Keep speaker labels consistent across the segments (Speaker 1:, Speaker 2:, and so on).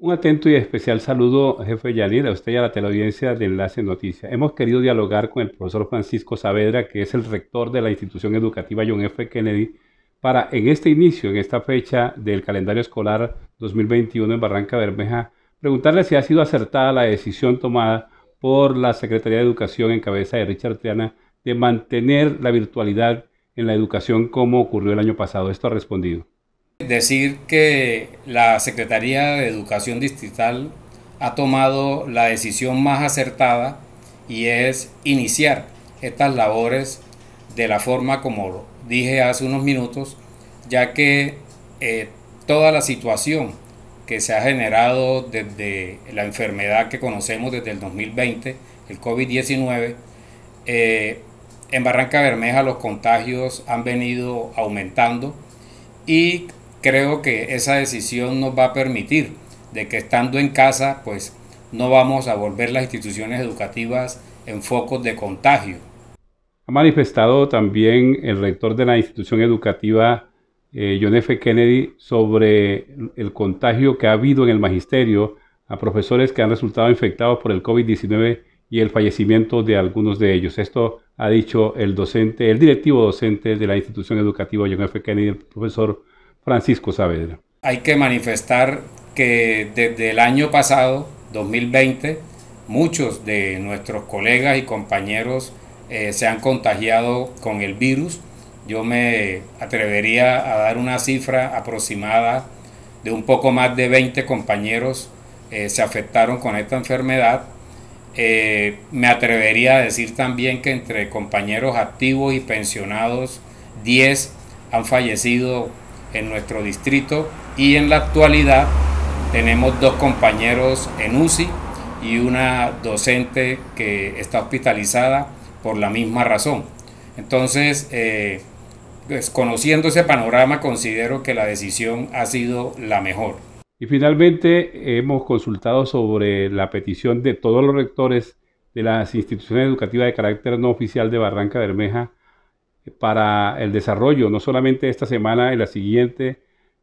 Speaker 1: Un atento y especial saludo, jefe Yanir, a usted y a la teleaudiencia de Enlace Noticias. Hemos querido dialogar con el profesor Francisco Saavedra, que es el rector de la institución educativa John F. Kennedy, para en este inicio, en esta fecha del calendario escolar 2021 en Barranca Bermeja, preguntarle si ha sido acertada la decisión tomada por la Secretaría de Educación en cabeza de Richard Triana de mantener la virtualidad en la educación como ocurrió el año pasado. Esto ha respondido. Decir que
Speaker 2: la Secretaría de Educación Distrital ha tomado la decisión más acertada y es iniciar estas labores de la forma como dije hace unos minutos, ya que eh, toda la situación que se ha generado desde la enfermedad que conocemos desde el 2020, el COVID-19, eh, en Barranca Bermeja los contagios han venido aumentando y creo que esa decisión nos va a permitir de que estando en casa, pues no vamos a volver las instituciones educativas en focos de contagio.
Speaker 1: Ha manifestado también el rector de la institución educativa, eh, John F. Kennedy, sobre el contagio que ha habido en el magisterio a profesores que han resultado infectados por el COVID-19 y el fallecimiento de algunos de ellos. Esto ha dicho el docente, el directivo docente de la institución educativa John F. Kennedy, el profesor Francisco Saavedra.
Speaker 2: Hay que manifestar que desde el año pasado, 2020, muchos de nuestros colegas y compañeros eh, se han contagiado con el virus. Yo me atrevería a dar una cifra aproximada de un poco más de 20 compañeros eh, se afectaron con esta enfermedad. Eh, me atrevería a decir también que entre compañeros activos y pensionados, 10 han fallecido en nuestro distrito y en la actualidad tenemos dos compañeros en UCI y una docente que está hospitalizada por la misma razón. Entonces, eh, pues, conociendo ese panorama, considero que la decisión ha sido la mejor.
Speaker 1: Y finalmente, hemos consultado sobre la petición de todos los rectores de las instituciones educativas de carácter no oficial de Barranca Bermeja para el desarrollo, no solamente esta semana, y la siguiente,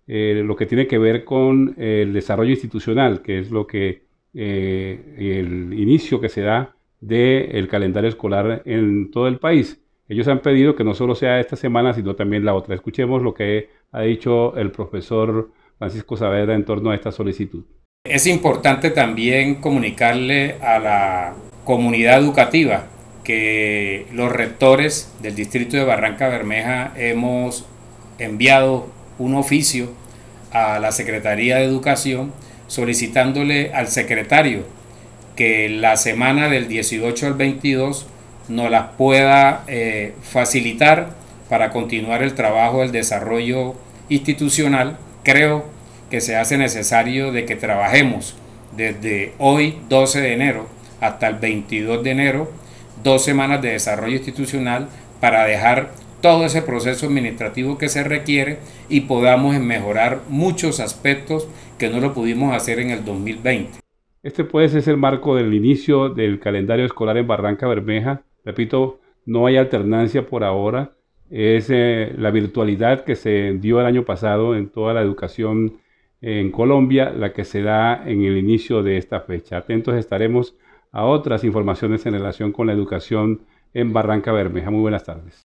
Speaker 1: eh, lo que tiene que ver con el desarrollo institucional, que es lo que eh, el inicio que se da del calendario escolar en todo el país. Ellos han pedido que no solo sea esta semana, sino también la otra. Escuchemos lo que ha dicho el profesor Francisco Saavedra en torno a esta solicitud.
Speaker 2: Es importante también
Speaker 1: comunicarle
Speaker 2: a la comunidad educativa que los rectores del distrito de Barranca Bermeja hemos enviado un oficio a la Secretaría de Educación solicitándole al secretario que la semana del 18 al 22 nos las pueda eh, facilitar para continuar el trabajo del desarrollo institucional. Creo que se hace necesario de que trabajemos desde hoy 12 de enero hasta el 22 de enero dos semanas de desarrollo institucional para dejar todo ese proceso administrativo que se requiere y podamos mejorar muchos aspectos que no lo pudimos hacer en el 2020.
Speaker 1: Este pues es el marco del inicio del calendario escolar en Barranca Bermeja. Repito, no hay alternancia por ahora. Es eh, la virtualidad que se dio el año pasado en toda la educación en Colombia, la que se da en el inicio de esta fecha. Atentos estaremos a otras informaciones en relación con la educación en Barranca Bermeja. Muy buenas tardes.